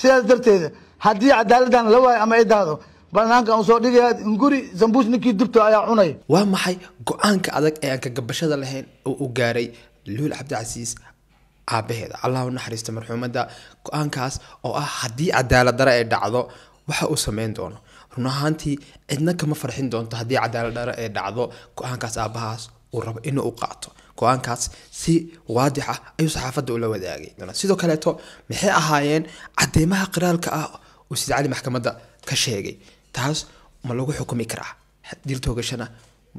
sidaas darteeda haddii cadaaladan la waayo ama ay dahdo banaanka aan soo dhigaya nguri sambuus ninkii dubto ayaa cunay waa maxay go-aanka adag ee aan gabashada lahayn oo u gaaray luul cabdicasiis aabaheeda allah u naxariista marxuumadda go-aankaas oo ah haddii cadaalad dare ay dhacdo waxa uu sameyn doono run ahaantii cidna kama farxin doonto haddii cadaalad dare ay dhacdo go-aankaas aabahaas uu rabo inuu qaato go-aankaas si waadix ah ayuu saxaafadda ula wadaagay sidoo kaleeto maxay ahaayeen cadeymaha qiraalka ah oo sida cali maxkamadda ka sheegay taas ma lagu xukumi karaa dil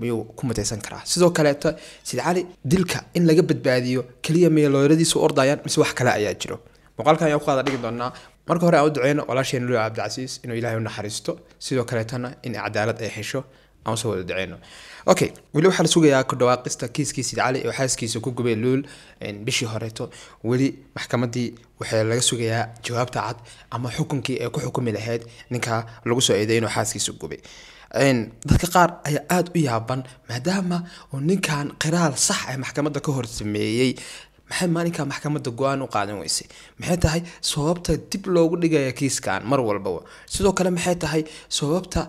miyuu ku mutaysan karaa sidoo kaleeto sida cali dilka in laga badbaadiyo keliya miya looyradiisu ordayaan mise wax kale ayaa jiro muuqaalkan ayaan ku qaada dhigi doonaa marka hore aan u duceyno walaasheen lula cabdicasiis inuu ilaahay u naxariisto sidoo kaleetana in cadaalad ay hesho aansoo wada daceyno okay weli waxaa la sugayaa ku dhawaaqista kiiskiisid cali oo xaaskiisa ku gubay luul bishii horeeto weli maxkamaddii waxaa laga sugayaa jawaabta cad ama xukunkii ay ku xukumi lahayd ninka lagu soo eeday inuu xaaskiisa gubay dadka qaar ayaa aada u yaaban maadaama uu ninkan qiraal sax ah ee maxkamadda ka hor maxay maalinka maxkamadda go-aan u qaadan weysay maxay tahay sababta dib loogu dhigaya kiiskan mar walbaba sidoo kale maxay tahay sababta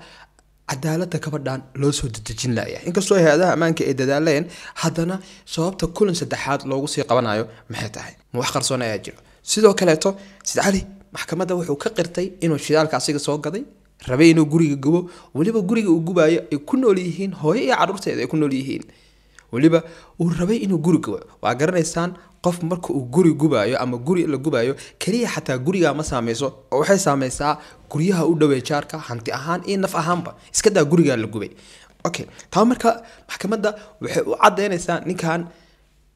cadaaladda kabadhan loo soo dedejin layahay inkastoo hay-adaha ammaanka ay dadaaleen haddana sababta kulan saddexaad loogu sii qabanayo maxay tahay ma wax qarsoon ayaa jiro sidoo kaleeto sid cali maxkamadda wuxuu ka qirtay inuu shidaalka asiga soo gaday rabay inuu guriga gubo weliba guriga uu gubaayo ay ku nool yihiin hooyo iyo caruurteeda ay ku nool yihiin weliba uu rabay inuu guri gubo waa garanaysaan qof marka uu guri gubaayo ama guri la gubaayo keliya xataa gurigaa ma saameyso oo waxay saamaysaa guryaha u dhowey jaarka hanti ahaan iyo naf ahaanba iskadaa gurigaa la gubay okay taa marka maxkamadda waxay u cadaynaysaa ninkan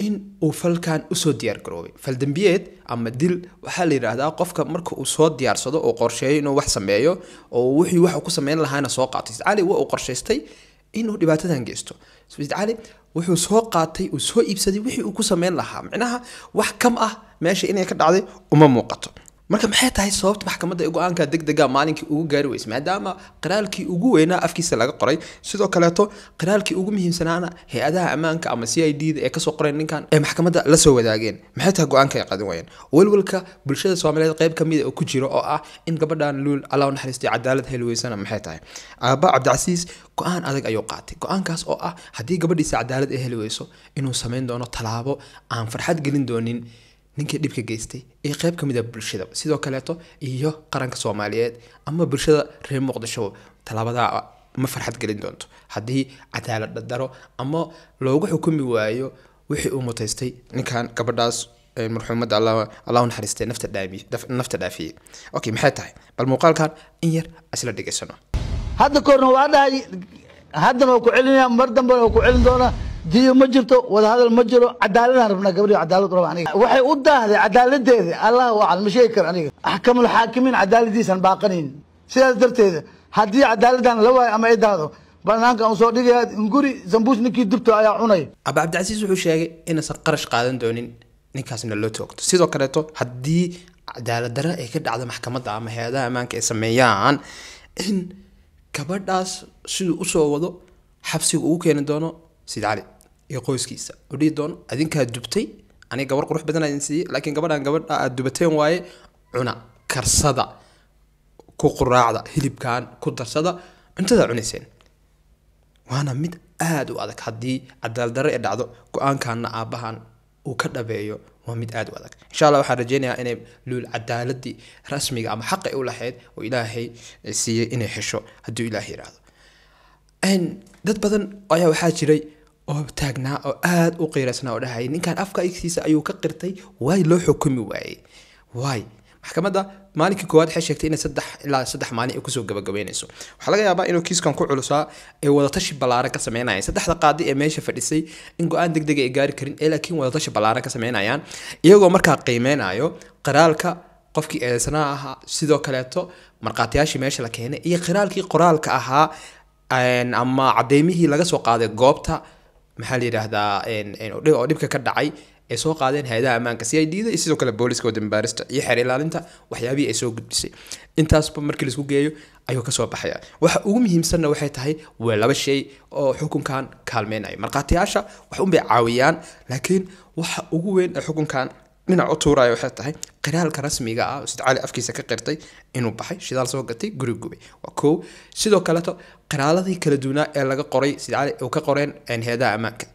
in uu falkan usoo diyaargaroobay faldambiyeed ama dil waxaa la yidhaahdaa qofka marka uu soo diyaarsado oo qorsheeyo inuu wax sameeyo oo wixii wax ku sameyn lahaana soo qaatay cali waa uu qorshaystay inuu dhibaatadan geysto ali wuxuu soo qaatay uu soo iibsaday wixii uu ku sameyn lahaa micnaha wax kam ah meesha inay ka dhacday uma muuqato marka maxay tahay sababta maxkamadda ee go-aanka degdega maalinkii ugu gaari weysa maadaama qiraalkii ugu weynaa afkiisa laga qoray sidoo kaleeto qiraalkii ugu muhiimsanaana hay-adaha ammaanka ama c i d da ee kasoo qoray ninkan ee maxkamadda la soo wadaageen maxay tahay go-aanka ay qadan waayeen welwelka bulshada soomaaliyeed qayb ka mida ah oo ku jiro oo ah in gabadhan luul allah naxariistay cadaalad heli weysana maxay tahay aaba cabdicasiis go-aan adag ayuu qaatay go-aankaas oo ah haddii gabadhiisa cadaalad ay heli weyso inuu samayn doono tallaabo aan farxad gelin doonin ninkii dhibka geystay ee qeyb ka mid a ah bulshada sidoo kaleeto iyo qaranka soomaaliyeed ama bulshada reer muqdisho talaabada ma farxad gelin doonto haddii cadaalad dhadaro ama loogu xukumi waayo wixii uu mutaystay ninkan gabadhaas marxuumada allah naxariistee nafta dhaafiyey okay maxay tahay bal muuqaalkan in yar isla dhegaysano hadda korna waa dhahay haddana waa ku celinaya mar dambe waa ku celin doonaa diyo ma jirto wadahadal ma jiro cadaaladaan rabnaa gabadhi cadaalad raba aniga waxay u daahday cadaaladeeda allah wacan ma sheegi kara aniga axkamulxaakimiin cadaaladiisan baaqanayn sidaas darteeda haddii cadaaladaan la waayo ama ay dahdo banaankaan usoo dhigaya inguri zambuus ninkii dubto ayaa cunay aba cabdicasiis wuxuu sheegay inaysan qarash qaadan doonin ninkaasna loo toogto sidoo kaleeto haddii cadaalad darre ay ka dhacdo maxkamadda ama hay-adaha ammaanka ay sameeyaan in gabadhaas siduu usoo wado xabsiga ugu keeni doono sid cali iyo qoyskiisa u dhihi doon adinkaad dubtay aniga gabar qurux badan aadin laakiin gabadhan gabadha aad ah, dubateen waaye cuna karsada ku quraacda hilibkan ku darsada cuntada cunayseen waana mid aada u adag haddii cadaaldare ee dhacdo go-aankanna aabbahan uu ka dhabeeyo waa mid aada u adag insha allah waxaan rajeynayaa inay luul cadaaladii rasmiga ama xaqa u lahayd oo ilaahay siiyey inay hesho hadduu ilaahay yidhaahdo dad badan ayaa waxaa jiray oo taagnaa oo aada u qiiraysanaa oo dhahayay ninkan afka igsiisa ayuu ka qirtay waay loo xukumi waayey waay maxkamadda maalinkii koowaad waxay sheegtay inay saddex ilaa saddex maalin ay kusoo gabagabeynayso waxaa laga yaabaa inuu kiiskan ku culusaa ee wadatashi ballaaran ka sameynayaan saddexda qaadi ee meesha fadhisay in go-aan deg dega ay gaari karin ee laakiin wadatashi ballaaran ka sameynayaan iyagoo markaa qiimeynayo qaraalka qofkii eedeysanaa ahaa sidoo kaleeto markhaatiyaashii meesha la keenay iyo qiraalkii qoraalka ahaa ama cadeymihii laga soo qaaday goobta maxaa la yidhaahdaa oo dhibka ka dhacay ay soo qaadeen hay-adaha ammaanka si ay diiday sidoo kale booliska wadamibaarista iyo xeer ilaalinta waxyaabihii ay soo gudbisay intaasba markii laisku geeyo ayuu kasoo baxaya waxa ugu muhiimsanna waxay tahay waa laba shay oo xukunkan kaalmeynayo markhaatiyaasha wax unbay caawiyaan laakiin waxa ugu weyn ee xukunkan dhinac u tuuraya waxay tahay qiraalka rasmiga ah ustad afkiisa ka qirtay inuu baxay shidaal soo gatay guri gubay waa koow sidoo kaleto qiraaladii kala duwanaa ee laga qoray ustad uu ka qoreen heedaha ammaanka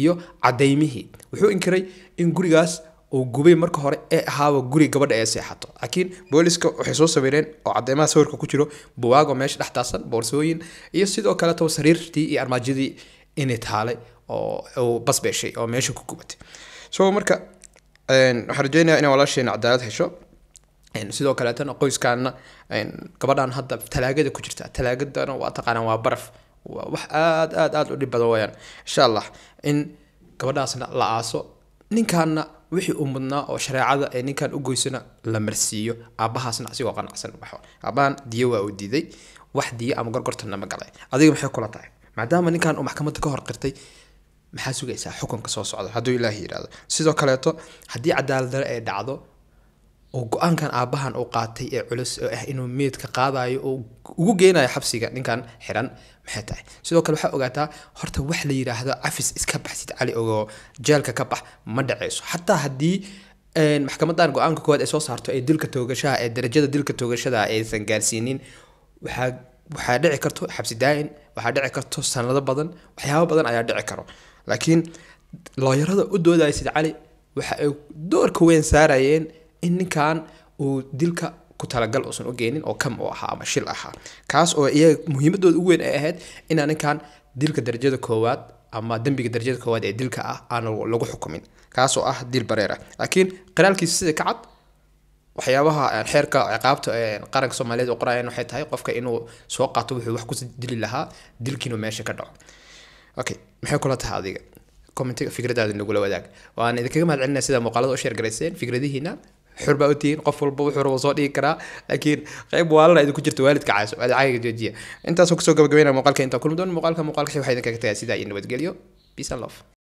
iyo cadaymihii wuxuu inkiray in gurigaas uu gubay marka hore ee ahaaba guri gabadha ee seexato laakiin booliska waxay soo sawireen oo cadeymaha sawirka ku jiro bawaago meesha dhextaasan boorsooyin iyo sidoo kaleto sariirtii iyo armaajadii inay taalay oo basbeeshay oo meesha ku gubatay so marka waxaan rajeynaya ina walaasheena cadaalad hesho sidoo kaleetana qoyskaana gabadhan hadda talaagada ku jirta talaagadana waa taqaanaa waa baraf wax aad aad aad u dhib badan weyaan insha allah in gabadhaasna la aaso ninkaana wixii u mudnaa oo shareecada ee ninkan u goysana la marsiiyo aabahaasna asigoo qanacsan aabahan diyo waa uu diiday wax diyo ama gorgortanna ma galay adiga maxay kula tahay maadaama ninkan uu maxkamadda ka hor qirtay maxaa sugaysaa xukunka soo socda hadduu ilaahi yidhahdo sidoo kaleeto haddii cadaaladare ay dhacdo oo go-aankan aabbahan uu qaatay ee culus oo ah inuu meydka qaadayo oo ugu geenayo xabsiga ninkan xiran maxay tahay sidoo kale waxaa ogaataa horta wax la yidhaahdo cafis iska baxsid cali ogoo jeelka ka bax ma dhaceyso xataa haddii maxkamadan go-aanka koowaad ay soo saarto ee dilka toogashaha ee darajada dilka toogashada aysan gaarsiinin waxaa waxaa dhici karto xabsi waxaa dhici karto sanado badan waxyaabo badan ayaa dhici karo laakiin looyarada u doodaya sid cali waxa ay doorka weyn saarayeen in ninkan uu dilka ku talagal uusan ugeenin oo kam u ahaa ama shil ahaa kaas oo iyaga muhiimadooda ugu weyn ay ahayd inaan ninkan dilka darajada koowaad ama dembiga darajada koowaad ee dilka ah aan lagu xukumin kaas oo ah dil bareer laakiin qaraalkiisa sida ka cad waxyaabaha xeerka ciqaabta qaranka soomaaliyeed u qorayeen waxay tahay qofka inuu soo qaato wuxuu wax ku dili lahaa dilkiinu meesha ka dhaco okay maxay kula tahay adiga commentiga fikradaada nagula wadaag waan idinkaga mahad celinaya sida muuqaalada u sheergarayseen fikradihiina xur baa utihiin qof walba wuxuu rabo soo dhigi karaa laakiin qayb waalana idinku jirto waalidka caaso caagiga joojiya intaasoo kusoo gabagabeynaya muuqaalka intaa kulmi doon muuqaalka muuqaalka waxaa idinkaga tagaya sidaa iyo nabadgelyo peace and love